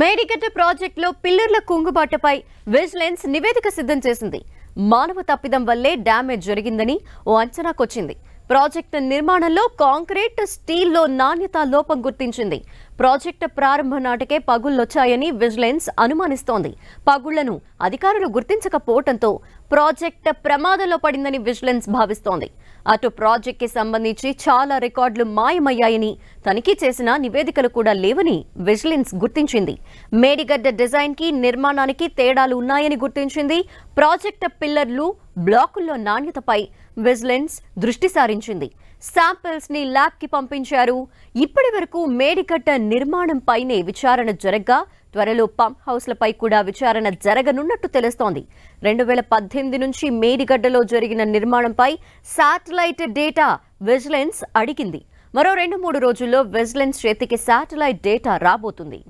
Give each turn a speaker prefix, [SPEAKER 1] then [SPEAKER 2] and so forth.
[SPEAKER 1] మేడిగడ్డ ప్రాజెక్టులో పిల్లర్ల కుంగుబాటుపై విజిలెన్స్ నివేదిక సిద్ధం చేసింది మానవ తప్పిదం వల్లే డ్యామేజ్ జరిగిందని ఓ అంచనాకొచ్చింది ప్రాజెక్టు నిర్మాణంలో కాంక్రీట్ స్టీల్లో నాణ్యత లోపం గుర్తించింది ప్రాజెక్టు ప్రారంభ నాటికే పగుళ్ళొచ్చాయని విజిలెన్స్ అనుమానిస్తోంది పగుళ్లను అధికారులు గుర్తించకపోవడంతో ప్రాజెక్టు ప్రమాదంలో పడిందని విజిలెన్స్ భావిస్తోంది అటు ప్రాజెక్ట్కి సంబంధించి చాలా రికార్డులు మాయమయ్యాయని తనిఖీ చేసిన నివేదికలు కూడా లేవని విజిలెన్స్ గుర్తించింది మేడిగడ్డ డిజైన్కి నిర్మాణానికి తేడాలు ఉన్నాయని గుర్తించింది ప్రాజెక్టు పిల్లర్లు బ్లాకుల్లో నాణ్యతపై విజిలెన్స్ దృష్టి సారించింది శాంపిల్స్ ని ల్యాబ్ కి పంపించారు ఇప్పటి వరకు మేడికట్ట నిర్మాణంపైనే విచారణ జరగ్గా త్వరలో పంప్ హౌస్లపై కూడా విచారణ జరగనున్నట్టు తెలుస్తోంది రెండు వేల పద్దెనిమిది నుంచి మేడిగడ్డలో జరిగిన నిర్మాణంపై శాటిలైట్ డేటా విజిలెన్స్ అడిగింది మరో రెండు మూడు రోజుల్లో విజిలెన్స్ చేతికి శాటిలైట్ డేటా రాబోతుంది